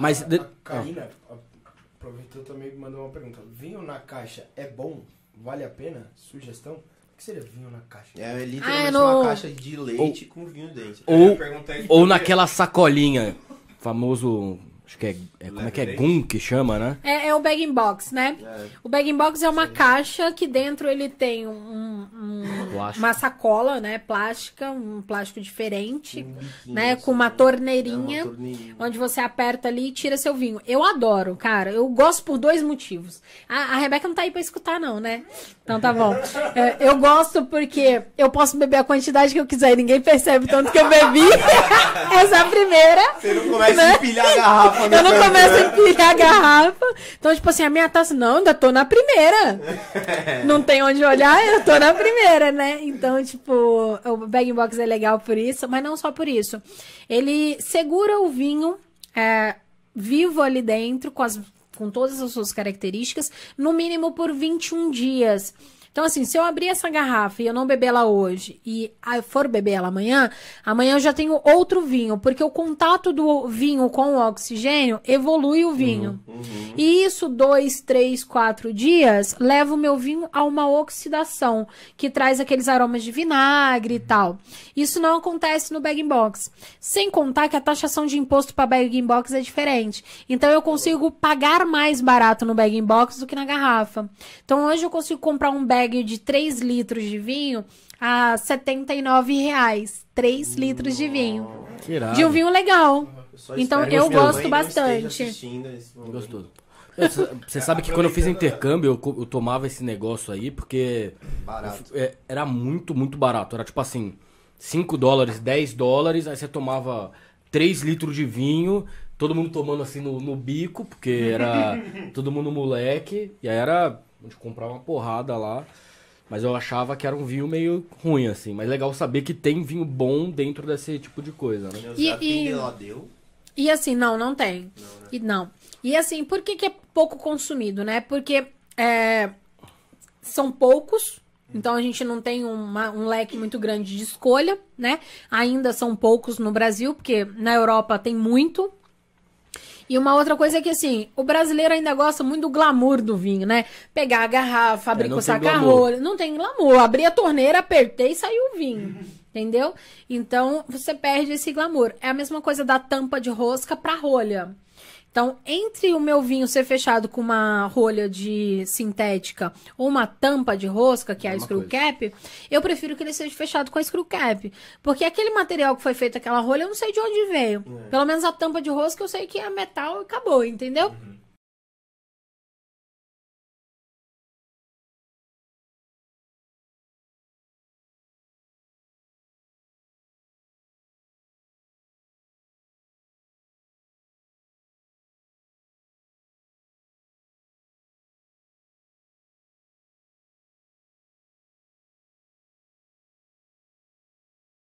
Mas. A, Karina aproveitou também e mandou uma pergunta. Vinho na caixa é bom? Vale a pena? Sugestão? O que seria vinho na caixa? É, é literalmente ah, é uma caixa de leite ou, com vinho dentro. Ou, ou naquela sacolinha. Famoso. Acho que é. é como é que é? Gum que chama, né? É, é o bagging box, né? É. O bagging box é uma Sim. caixa que dentro ele tem um, um, uma sacola, né, plástica, um plástico diferente, um né, com é, uma torneirinha, é uma torneirinha, onde você aperta ali e tira seu vinho. Eu adoro, cara. Eu gosto por dois motivos. A, a Rebeca não tá aí para escutar não, né? Então tá bom. É, eu gosto porque eu posso beber a quantidade que eu quiser e ninguém percebe tanto que eu bebi. Essa é a primeira. Você não começa né? a empilhar a garrafa. Eu não começo a né? empilhar a garrafa. Então, tipo assim, a minha taça, não, ainda tô na primeira. não tem onde olhar, eu tô na primeira, né? Então, tipo, o bag box é legal por isso, mas não só por isso. Ele segura o vinho é, vivo ali dentro, com, as, com todas as suas características, no mínimo por 21 dias. Então, assim, se eu abrir essa garrafa e eu não beber ela hoje e ah, for beber ela amanhã, amanhã eu já tenho outro vinho, porque o contato do vinho com o oxigênio evolui o vinho. Uhum, uhum, E isso, dois, três, quatro dias, leva o meu vinho a uma oxidação, que traz aqueles aromas de vinagre e tal. Isso não acontece no bag box. Sem contar que a taxação de imposto para bag box é diferente. Então, eu consigo pagar mais barato no bag box do que na garrafa. Então, hoje eu consigo comprar um bag bag de 3 litros de vinho a 79 reais. 3 litros de vinho. Tirado. De um vinho legal. Eu então eu gosto bastante. Gostoso. Você sabe que quando eu fiz né? intercâmbio, eu, eu tomava esse negócio aí, porque. Barato. Eu, é, era muito, muito barato. Era tipo assim, 5 dólares, 10 dólares, aí você tomava 3 litros de vinho, todo mundo tomando assim no, no bico, porque era todo mundo moleque, e aí era de comprar uma porrada lá. Mas eu achava que era um vinho meio ruim, assim. Mas legal saber que tem vinho bom dentro desse tipo de coisa, né? E, e, e assim, não, não tem. Não, né? E não. E assim, por que, que é pouco consumido, né? Porque é, são poucos, uhum. então a gente não tem uma, um leque muito grande de escolha, né? Ainda são poucos no Brasil, porque na Europa tem muito, e uma outra coisa é que, assim, o brasileiro ainda gosta muito do glamour do vinho, né? Pegar a garrafa, abrir é, com o sacarrolho. Não tem glamour. Abri a torneira, apertei e saiu o vinho. Entendeu? Então, você perde esse glamour. É a mesma coisa da tampa de rosca pra rolha. Então, entre o meu vinho ser fechado com uma rolha de sintética ou uma tampa de rosca, que é a screw coisa. cap, eu prefiro que ele seja fechado com a screw cap. Porque aquele material que foi feito aquela rolha, eu não sei de onde veio. É. Pelo menos a tampa de rosca eu sei que é metal e acabou, entendeu? Uhum.